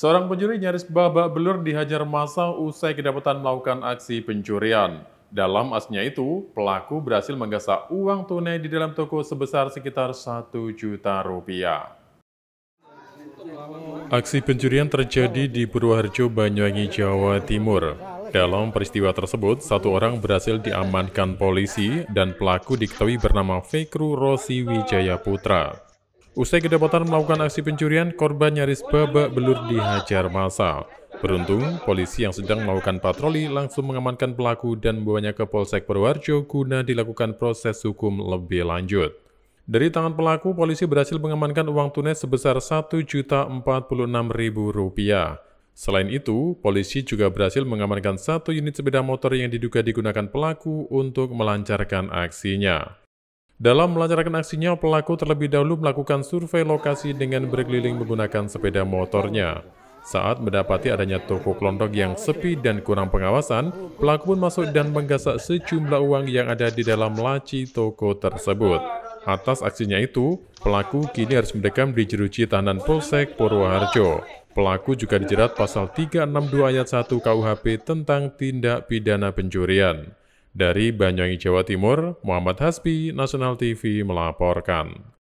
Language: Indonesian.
Seorang pencuri nyaris babak belur dihajar masa usai kedapatan melakukan aksi pencurian. Dalam asnya itu, pelaku berhasil menggasak uang tunai di dalam toko sebesar sekitar 1 juta rupiah. Aksi pencurian terjadi di Purworejo, Banyuwangi, Jawa Timur. Dalam peristiwa tersebut, satu orang berhasil diamankan polisi dan pelaku diketahui bernama Fekru Rosi Wijaya Putra. Usai kedapatan melakukan aksi pencurian, korban nyaris babak belur dihajar masa. Beruntung, polisi yang sedang melakukan patroli langsung mengamankan pelaku dan membawanya ke Polsek Purworejo guna dilakukan proses hukum lebih lanjut. Dari tangan pelaku, polisi berhasil mengamankan uang tunai sebesar Rp1.046.000. Selain itu, polisi juga berhasil mengamankan satu unit sepeda motor yang diduga digunakan pelaku untuk melancarkan aksinya. Dalam melancarkan aksinya, pelaku terlebih dahulu melakukan survei lokasi dengan berkeliling menggunakan sepeda motornya. Saat mendapati adanya toko kelontok yang sepi dan kurang pengawasan, pelaku pun masuk dan menggasak sejumlah uang yang ada di dalam laci toko tersebut. Atas aksinya itu, pelaku kini harus mendekam di jeruji tahanan Polsek Purwoharjo. Pelaku juga dijerat pasal 362 ayat 1 KUHP tentang tindak pidana pencurian. Dari Banyuwangi, Jawa Timur, Muhammad Hasbi, Nasional TV melaporkan.